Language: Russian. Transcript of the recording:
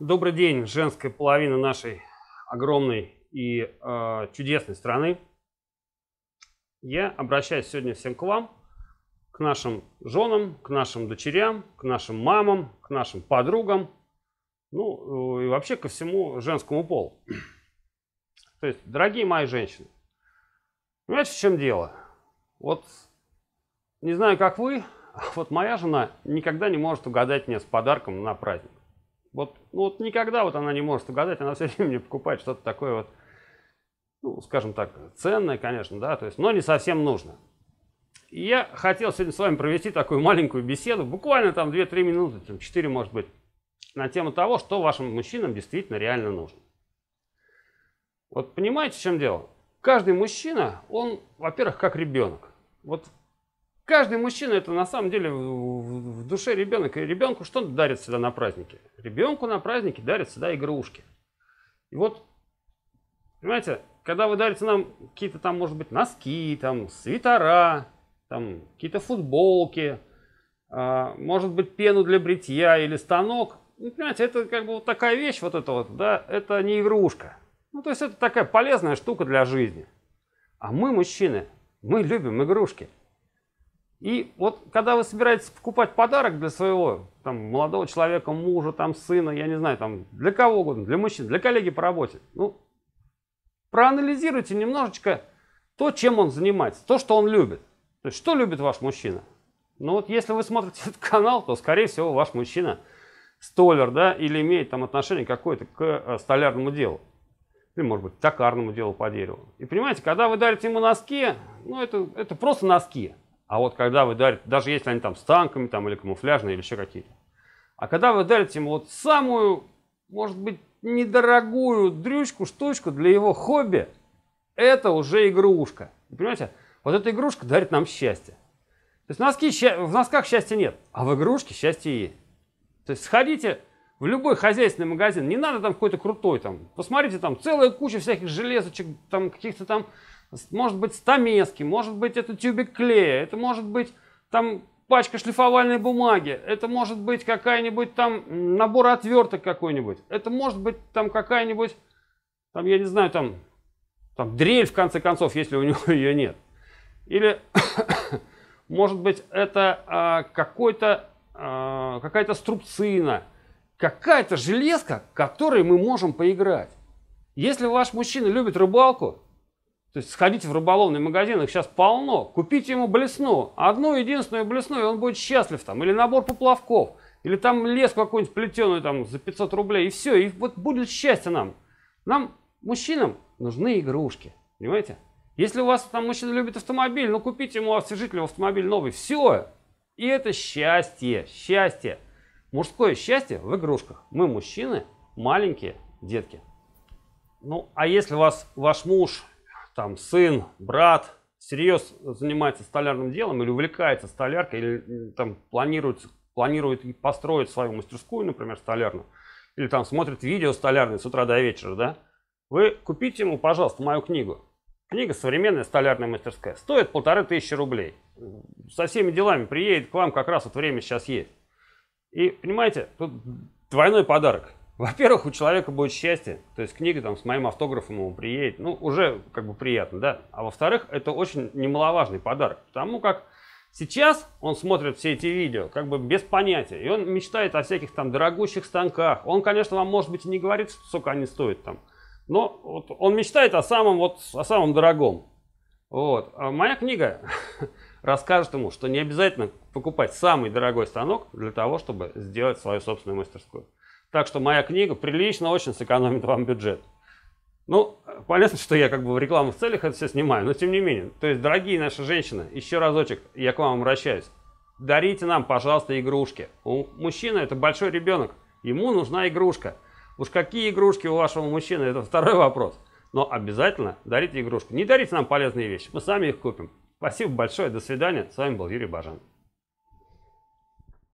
Добрый день, женская половина нашей огромной и э, чудесной страны. Я обращаюсь сегодня всем к вам, к нашим женам, к нашим дочерям, к нашим мамам, к нашим подругам, ну э, и вообще ко всему женскому полу. То есть, дорогие мои женщины, понимаете, в чем дело? Вот не знаю, как вы, а вот моя жена никогда не может угадать мне с подарком на праздник. Вот, ну, вот никогда вот она не может угадать, она все время мне покупает что-то такое вот, ну, скажем так, ценное, конечно, да, то есть, но не совсем нужно. И я хотел сегодня с вами провести такую маленькую беседу, буквально там 2-3 минуты, там 4 может быть, на тему того, что вашим мужчинам действительно реально нужно. Вот понимаете, в чем дело? Каждый мужчина, он, во-первых, как ребенок. Вот Каждый мужчина это на самом деле в душе ребенок. И ребенку что дарит всегда на празднике? Ребенку на празднике дарят всегда игрушки. И вот, понимаете, когда вы дарите нам какие-то там, может быть, носки, там, свитера, там, какие-то футболки, а, может быть, пену для бритья или станок, ну, понимаете, это как бы вот такая вещь, вот это вот, да, это не игрушка. Ну, то есть это такая полезная штука для жизни. А мы, мужчины, мы любим игрушки. И вот когда вы собираетесь покупать подарок для своего там, молодого человека, мужа, там, сына, я не знаю, там, для кого угодно, для мужчин, для коллеги по работе, ну, проанализируйте немножечко то, чем он занимается, то, что он любит. То есть, что любит ваш мужчина? Ну вот если вы смотрите этот канал, то, скорее всего, ваш мужчина столер, да, или имеет там отношение какое-то к э, столярному делу. Или, может быть, токарному делу по дереву. И понимаете, когда вы дарите ему носки, ну это, это просто носки. А вот когда вы дарите, даже если они там с танками там, или камуфляжные, или еще какие-то. А когда вы дарите ему вот самую, может быть, недорогую дрючку, штучку для его хобби, это уже игрушка. Понимаете? Вот эта игрушка дарит нам счастье. То есть носки, в носках счастья нет, а в игрушке счастье есть. То есть сходите в любой хозяйственный магазин, не надо там какой-то крутой там. Посмотрите, там целая куча всяких железочек, там каких-то там может быть стамески, может быть это тюбик клея, это может быть там пачка шлифовальной бумаги, это может быть какая-нибудь там набор отверток какой-нибудь, это может быть там какая-нибудь, там я не знаю, там, там дрель в конце концов, если у него ее нет. Или может быть это а, какой-то а, какая-то струбцина, какая-то железка, которой мы можем поиграть. Если ваш мужчина любит рыбалку, то есть сходите в рыболовный магазин, их сейчас полно. Купите ему блесну, одну единственную блесну, и он будет счастлив там. Или набор поплавков, или там лес какой-нибудь плетеный там за 500 рублей, и все. И вот будет счастье нам. Нам, мужчинам, нужны игрушки, понимаете? Если у вас там мужчина любит автомобиль, ну купите ему освежитель автомобиль новый, все. И это счастье, счастье. Мужское счастье в игрушках. Мы, мужчины, маленькие детки. Ну, а если вас ваш муж там сын, брат всерьез занимается столярным делом или увлекается столяркой, или там планирует, планирует и построит свою мастерскую, например, столярную, или там смотрит видео столярные с утра до вечера, да, вы купите ему, пожалуйста, мою книгу. Книга «Современная столярная мастерская». Стоит полторы тысячи рублей. Со всеми делами приедет к вам, как раз вот время сейчас есть. И, понимаете, тут двойной подарок. Во-первых, у человека будет счастье. То есть книга там с моим автографом ему приедет. Ну, уже как бы приятно, да. А во-вторых, это очень немаловажный подарок. Потому как сейчас он смотрит все эти видео как бы без понятия. И он мечтает о всяких там дорогущих станках. Он, конечно, вам, может быть, и не говорит, что сколько они стоят там. Но вот он мечтает о самом, вот, о самом дорогом. Вот. А моя книга расскажет ему, что не обязательно покупать самый дорогой станок для того, чтобы сделать свою собственную мастерскую. Так что моя книга прилично очень сэкономит вам бюджет. Ну, понятно, что я как бы в рекламных целях это все снимаю, но тем не менее. То есть, дорогие наши женщины, еще разочек я к вам обращаюсь. Дарите нам, пожалуйста, игрушки. У мужчины это большой ребенок, ему нужна игрушка. Уж какие игрушки у вашего мужчины, это второй вопрос. Но обязательно дарите игрушку. Не дарите нам полезные вещи, мы сами их купим. Спасибо большое, до свидания. С вами был Юрий Бажан.